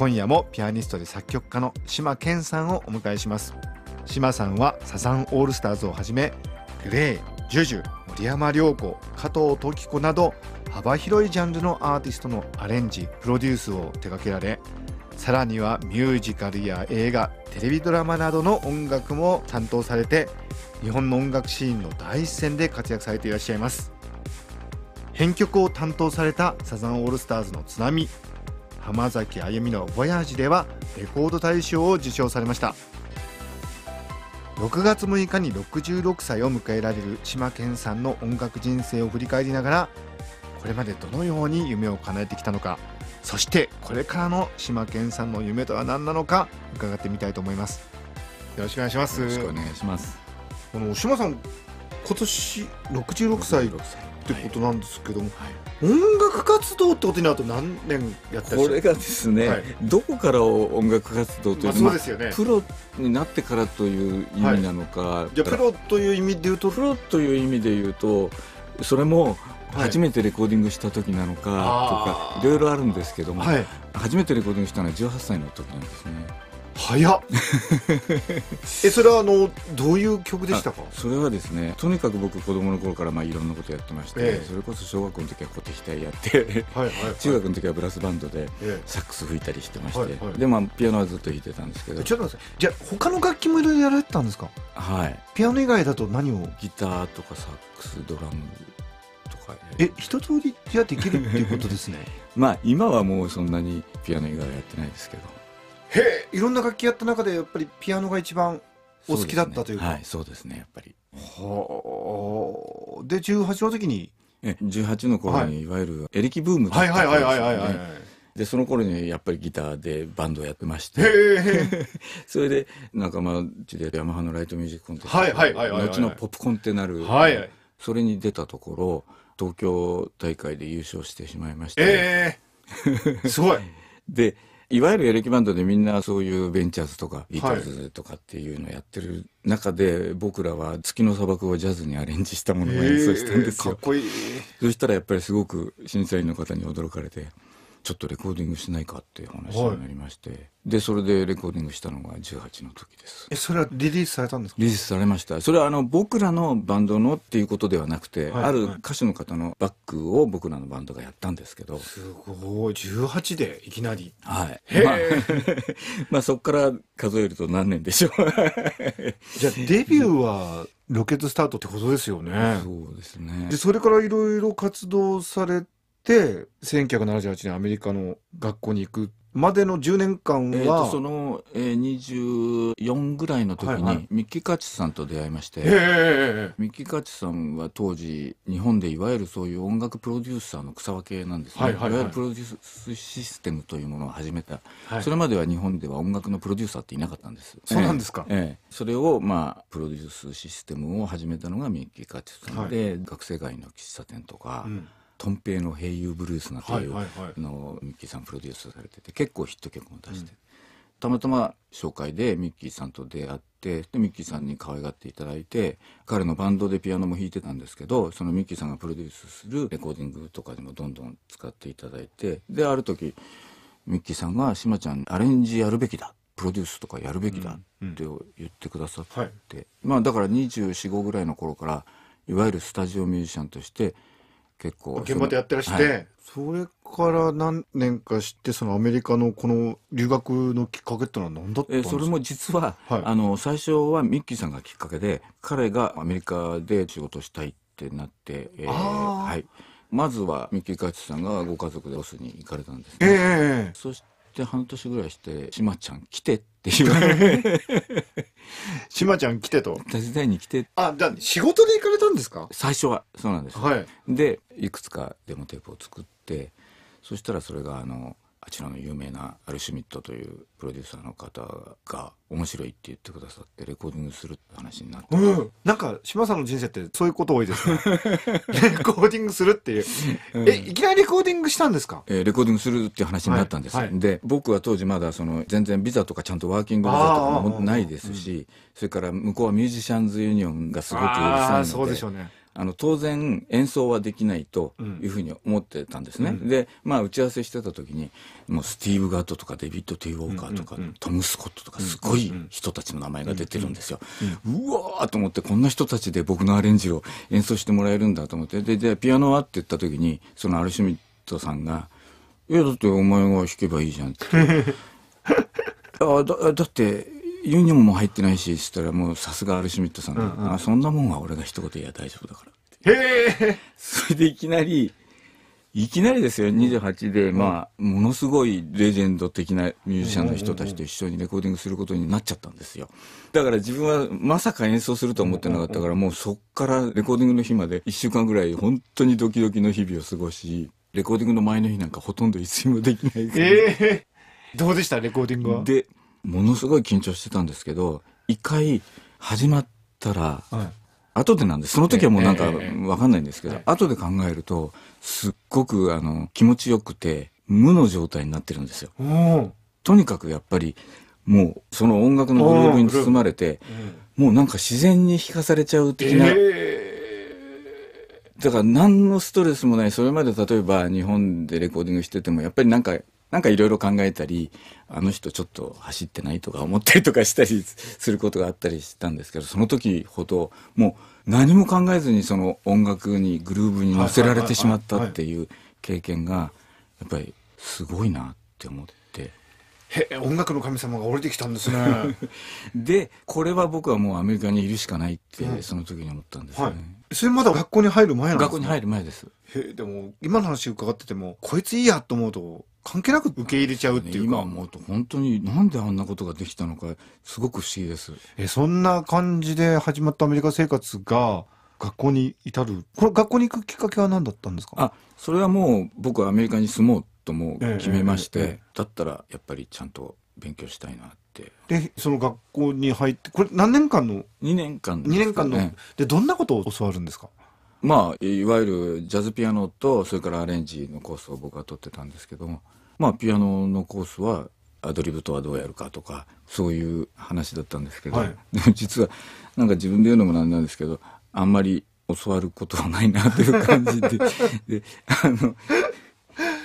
今夜もピアニストで作曲家の島健さんをお迎えします島さんはサザンオールスターズをはじめグレイ、ジュジュ、森山良子、加藤登紀子など幅広いジャンルのアーティストのアレンジ、プロデュースを手掛けられさらにはミュージカルや映画、テレビドラマなどの音楽も担当されて日本の音楽シーンの第一線で活躍されていらっしゃいます編曲を担当されたサザンオールスターズの「津波」浜崎あゆみの「ボヤージではレコード大賞を受賞されました6月6日に66歳を迎えられる島健さんの音楽人生を振り返りながらこれまでどのように夢を叶えてきたのかそしてこれからの島健さんの夢とは何なのか伺ってみたいと思いますよろしくお願いしますよろしくお願いしますこの島さん今年66歳ってことなんですけども、はい音楽活動ってことになると何年やってこれがですね、はい、どこから音楽活動というまあ、ねプロになってからという意味なのか、プロという意味で言うとプロという意味で言うとそれも初めてレコーディングした時なのかとか、い、ろいろあるんですけども、初めてレコーディングしたのは18歳の時なんですね。早っ えそれはあのどういう曲でしたかそれはですねとにかく僕子供の頃からまあいろんなことやってまして、ええ、それこそ小学校の時はテヒ隊やってはい、中学の時はブラスバンドでサックス吹いたりしてまして、でまあピアノはずっと弾いてたんですけどちょっと待ってじゃあ他の楽器もいろいろやられてたんですかはいピアノ以外だと何をギターとかサックスドラムとかえ一通りじゃできるっていうことですね まあ今はもうそんなにピアノ以外はやってないですけどいろんな楽器やった中でやっぱりピアノが一番お好きだったというかそうですね、はい、やっぱりはあで18の時にえ18の頃にいわゆるエレキブームだったんですよでその頃にやっぱりギターでバンドをやってまして それで仲間内でヤマハのライトミュージックコンテスト後のポップコンってなる、はいはい、それに出たところ東京大会で優勝してしまいまして、えー、すごい でいわゆるエレキバンドでみんなそういうベンチャーズとかビートルズとかっていうのをやってる中で、僕らは月の砂漠をジャズにアレンジしたものを演奏したんですよ。かっこいい。そしたらやっぱりすごく審査員の方に驚かれて。ちょっとレコーディングしないかっていう話になりまして、はい、でそれでレコーディングしたのが18の時ですえそれはリリースされたんですかリリースされましたそれはあの僕らのバンドのっていうことではなくて、はい、ある歌手の方のバックを僕らのバンドがやったんですけどすごい18でいきなりはいまあ、まあそこから数えると何年でしょう じゃあデビューはロケットスタートってことですよねそうですねでそれからいろいろ活動されてで1978年アメリカの学校に行くまでの10年間は、えと、その、えー、24ぐらいの時に、はいはい、ミッキー・カチさんと出会いまして、えー、ミッキー・カチさんは当時日本でいわゆるそういう音楽プロデューサーの草分けなんですね、はいはいい、わゆるプロデュースシステムというものを始めた、はい、それまでは日本では音楽のプロデューサーっていなかったんですそうなんですか、えー、それを、まあ、プロデュースシステムを始めたのがミッキー・カチさんで、はい、学生街の喫茶店とか、うんトンペイの「平友ブルース」なんていうのミッキーさんプロデュースされてて結構ヒット曲も出して、うん、たまたま紹介でミッキーさんと出会ってでミッキーさんに可愛がっていただいて彼のバンドでピアノも弾いてたんですけどそのミッキーさんがプロデュースするレコーディングとかでもどんどん使っていただいてである時ミッキーさんが「志麻ちゃんアレンジやるべきだ」プロデュースとかやるべきだって言ってくださって、うんうんはい、まあだから2 4 5ぐらいの頃からいわゆるスタジオミュージシャンとして結構現場でやってらして、はい、それから何年かしてそのアメリカのこの留学のきっかけってのは何だったんですか、えそれも実は、はい、あの最初はミッキーさんがきっかけで彼がアメリカで仕事したいってなって、えー、はいまずはミッキー・カーチさんがご家族でロスに行かれたんですね、えー、そしてで半年ぐらいして「しまちゃん来て」って言われしまちゃん来てと手伝いに来てあじゃ仕事で行かれたんですか最初はそうなんです、はい、でいくつかデモテープを作ってそしたらそれがあの「あちらの有名なアル・シュミットというプロデューサーの方が面白いって言ってくださってレコーディングするって話になって、うん、なんか島さんの人生ってそういうこと多いですね レコーディングするっていうえ、いきなりレコーディングしたんですか、えー、レコーディングするっていう話になったんです、はいはい、で僕は当時まだその全然ビザとかちゃんとワーキングビザとかもないですし、うん、それから向こうはミュージシャンズユニオンがすごくうるさいのでそうでしょうねあの当然演奏はできないというふうに思ってたんですね、うん、でまあ打ち合わせしてた時にもうスティーブ・ガットとかデビッド・ティー・ウォーカーとか、トム・スコットとかすごい人たちの名前が出てるんですよ、うわーと思ってこんな人たちで僕のアレンジを演奏してもらえるんだと思ってででピアノはって言った時にそのアルシュミットさんが「いやだってお前が弾けばいいじゃん」って。あだだってユニオンも入ってないししたらもうさすがアルシュミットさんで、うんうん、あそんなもんは俺が一言いや大丈夫だからってへえそれでいきなりいきなりですよ28で、まあものすごいレジェンド的なミュージシャンの人たちと一緒にレコーディングすることになっちゃったんですよだから自分はまさか演奏するとは思ってなかったからもうそっからレコーディングの日まで1週間ぐらい本当にドキドキの日々を過ごしレコーディングの前の日なんかほとんどいつにもできないです、えー、どうでしたレコーディングはでものすごい緊張してたんですけど一回始まったら、はい、後でなんですその時はもうなんか分かんないんですけど、えー、後で考えるとすっごくあの気持ちよくて無の状態になってるんですよ。とにかくやっぱりもうその音楽のグループに包まれて、もうなんか自然に弾かされちゃう的な、えー、だから何のストレスもないそれまで例えば日本でレコーディングしててもやっぱりなんかなんかいろいろ考えたり、あの人ちょっと走ってないとか思ったりとかしたり することがあったりしたんですけど、その時ほど、もう何も考えずにその音楽に、グルーブに乗せられてしまったっていう経験が、やっぱりすごいなって思って。へ音楽の神様が降りてきたんですね でこれは僕はもうアメリカにいるしかないって、うん、その時に思ったんですよね、はい、それまだ学校に入る前なんですか学校に入る前ですへでも今の話伺っててもこいついいやと思うと関係なく受け入れちゃうっていうか、ね、今思うと本当になんであんなことができたのかすごく不思議ですえそんな感じで始まったアメリカ生活が学校に至るこれ学校に行くきっかけは何だったんですかあそれはもう僕はアメリカに住もうともう決めまして、えええ、だったらやっぱりちゃんと勉強したいなってでその学校に入ってこれ何年間の2年間で、ね、2年間のでどんなことを教わるんですかまあいわゆるジャズピアノとそれからアレンジのコースを僕は取ってたんですけどもまあピアノのコースはアドリブとはどうやるかとかそういう話だったんですけど、はい、でも実はなんか自分で言うのもなんなんですけどあんまり教わることはないなという感じでであの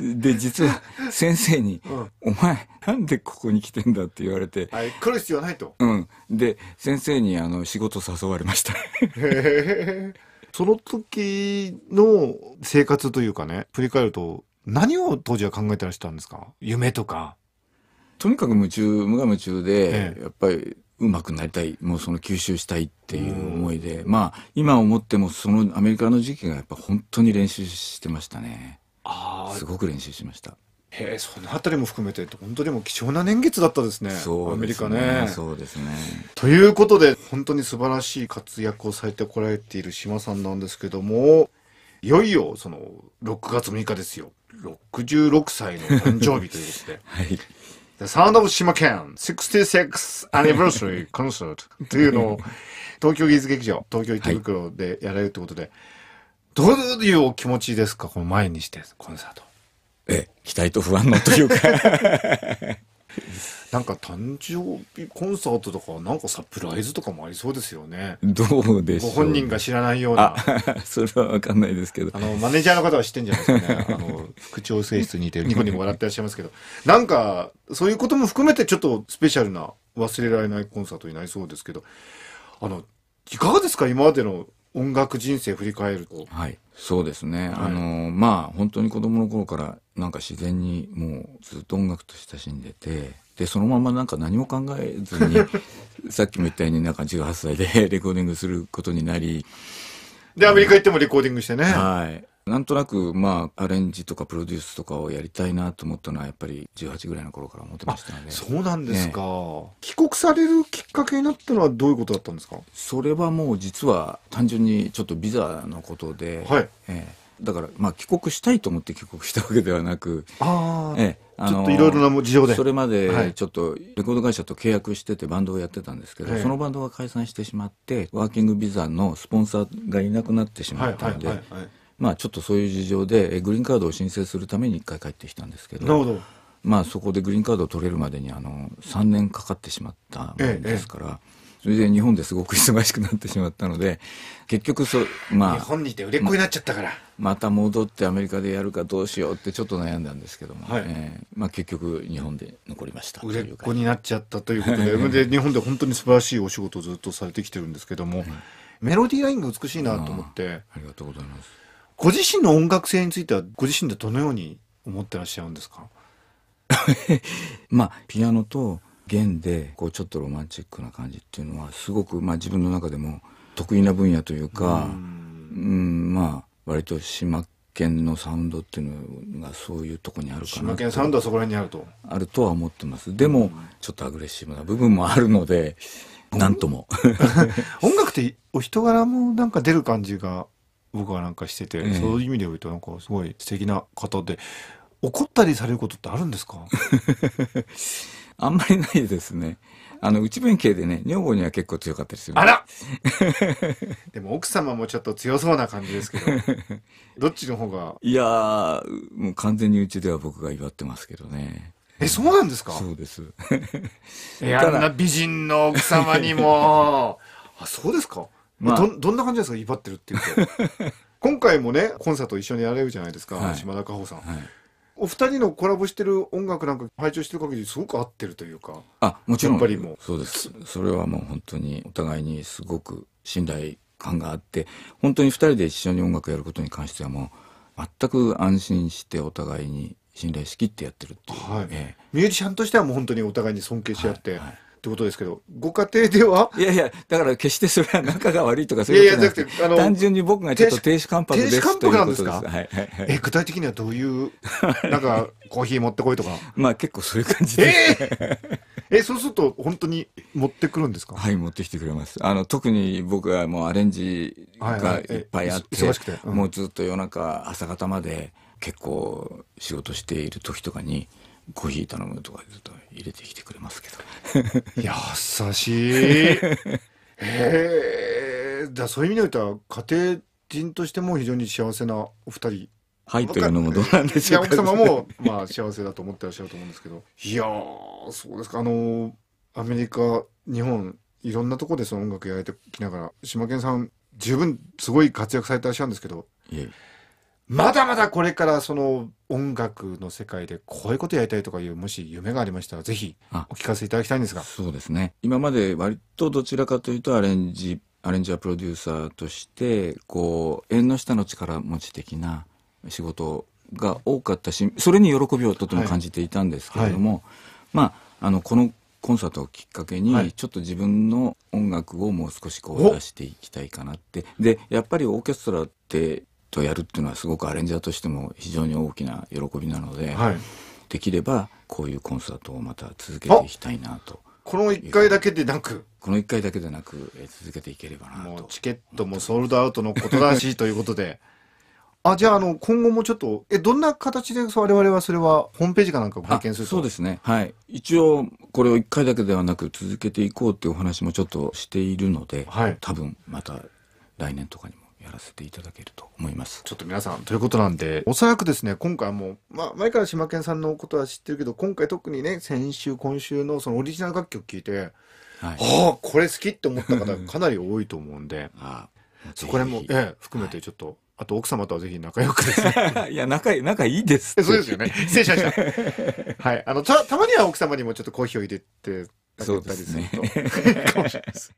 で、実は先生に、うん、お前、なんでここに来てんだって言われて。はい、来る必要ないと。うん。で、先生に、あの、仕事誘われました。へその時の生活というかね、振り返ると、何を当時は考えてらしたんですか夢とか。とにかく夢中、無我夢中で、ええ、やっぱり、うまくなりたい、もうその吸収したいっていう思いで、まあ、今思ってもそのアメリカの時期がやっぱ本当に練習してましたね。すごく練習しましたへえそのあたりも含めて本当でも貴重な年月だったですねですねアメリカねそうですねということで本当に素晴らしい活躍をされてこられている島さんなんですけどもいよいよその6月6日ですよ66歳の誕生日ということで、はい、The Sound 島県 66th Anniversary Concert というのを 東京技術劇場、東京池袋でやられるということで、はいどういうお気持ちですかこの前にしてコンサート。え期待と不安のというか なんか誕生日コンサートとかなんかサプライズとかもありそうですよね。どうでしょう。ご本人が知らないような。それは分かんないですけど。あのマネージャーの方は知ってんじゃないですかね。あの副調整室にいてニコニコ笑ってらっしゃいますけど、なんかそういうことも含めてちょっとスペシャルな忘れられないコンサートになりそうですけど、あのいかがですか今までの音楽人生振り返ると。はい。そうですね。はい、あの、まあ、本当に子供の頃から、なんか自然にもうずっと音楽と親しんでて、で、そのままなんか何も考えずに、さっきも言ったようになんか18歳でレコーディングすることになり。で、アメリカ行ってもレコーディングしてね。はい。なんとなくまあアレンジとかプロデュースとかをやりたいなと思ったのはやっぱり18ぐらいの頃から思ってましたのでそうなんですか、ね、帰国されるきっかけになったのはどういうことだったんですかそれはもう実は単純にちょっとビザのことで、はいえだからまあ帰国したいと思って帰国したわけではなくああ、ええちょっといろいろな事情でそれまでちょっとレコード会社と契約しててバンドをやってたんですけど、はい、そのバンドが解散してしまってワーキングビザのスポンサーがいなくなってしまったので、はいはいはいはいまあ、ちょっとそういう事情でグリーンカードを申請するために1回帰ってきたんですけど。なるほどまあ、そこでグリーンカードを取れるまでにあの3年かかってしまったものですから、それで日本ですごく忙しくなってしまったので結局そ、まあ、日本にいて売れっ子になっちゃったから、また戻ってアメリカでやるかどうしようってちょっと悩んだんですけども、はいえーまあ、結局日本で残りました売れっ子になっちゃったということでで日本で本当に素晴らしいお仕事をずっとされてきてるんですけども、メロディーラインが美しいなと思って、ありがとうございますご自身の音楽性については、ご自身でどのように思ってらっしゃるんですか まあ、ピアノと弦で、こう、ちょっとロマンチックな感じっていうのは、すごく、まあ、自分の中でも得意な分野というか、うん、まあ、割と島県のサウンドっていうのがそういうとこにあるかな島県サウンドはそこら辺にあるとあるとは思ってますでも、ちょっとアグレッシブな部分もあるので何とも 音楽ってお人柄もなんか出る感じが僕はなんかしてて、うん、そういう意味で言うとなんかすごい素敵な方で怒ったりされることってあるんですか あんまりないですね。あの、内弁慶でね、女房には結構強かったりする。あら でも奥様もちょっと強そうな感じですけど、どっちの方がいやもう完全にうちでは僕が祝ってますけどね。え、そうなんですかそうです。え、あんな美人の奥様にも。あ、そうですかまあ、どどんな感じですか威張ってるっていうと 今回もねコンサート一緒にやれるじゃないですか、はい、島田加穂さん、はいお二人のコラボしてる音楽なんか拝聴してる限りすごく合ってるというかあもちろんやっぱりもそうですそれはもう本当にお互いにすごく信頼感があって本当に二人で一緒に音楽やることに関してはもう全く安心してお互いに信頼しきってやってるっていう、はい、ええ、ミュージシャンとしてはもう本当にお互いに尊敬し合って、はいはいってことですけど、ご家庭ではいやいや、だから決してそれは仲が悪いとかそういうことじゃなくて、やいやあの単純に僕がちょっと亭主関白です亭主なんですかはいはいえ具体的にはどういう、なんか コーヒー持ってこいとか。まあ結構そういう感じで、えー。えそうすると本当に持ってくるんですかはい、持ってきてくれます。あの、特に僕はもうアレンジがいっぱいあって、もうずっと夜中、朝方まで結構仕事している時とかに、コーヒー頼むとかずっと入れてきてくれますけど 優しいえだそういう意味で言ったら家庭人としても非常に幸せなお二人はいというのもどうなんでしょうか、ね、奥様もまあ幸せだと思ってらっしゃると思うんですけどいやそうですかあのアメリカ日本いろんなとこでその音楽やられてきながら島健さん十分すごい活躍されてらっしゃるんですけどいえまだまだこれからその音楽の世界でこういうことやりたいとかいうもし夢がありましたらぜひお聞かせいただきたいんですがそうですね今まで割とどちらかというとアレンジアレンジャープロデューサーとしてこう縁の下の力持ち的な仕事が多かったしそれに喜びをとても感じていたんですけれども、はいはい、まああのこのコンサートをきっかけに、はい、ちょっと自分の音楽をもう少しこう出していきたいかなってでやっぱりオーケストラってとやるっていうのはすごくアレンジャーとしても非常に大きな喜びなので、はい、できればこういうコンサートをまた続けていきたいなと。この1回だけでなくこの1回だけでなく、え続けていければなとチケットもソールドアウトのことらしいということであじゃああの今後もちょっとえどんな形で我々はそれはホームページかなんか拝見するそうですねはい一応これを1回だけではなく続けていこうっていうお話もちょっとしているので、はい、多分また来年とかにもやらせていただけると思いますちょっと皆さんということなんでおそらくですね今回も、まあ、前から島健さんのことは知ってるけど今回特にね先週今週のそのオリジナル楽曲聞いて、はい、ああこれ好きって思った方 かなり多いと思うんであそこら辺も、ええ、含めてちょっと、はいあと奥様とはぜひ仲良くですね。いや、仲、仲いいです。そうですよね。失礼しました。はい。あの、た、たまには奥様にもちょっとコーヒーを入れてそうですね。かもしれないです。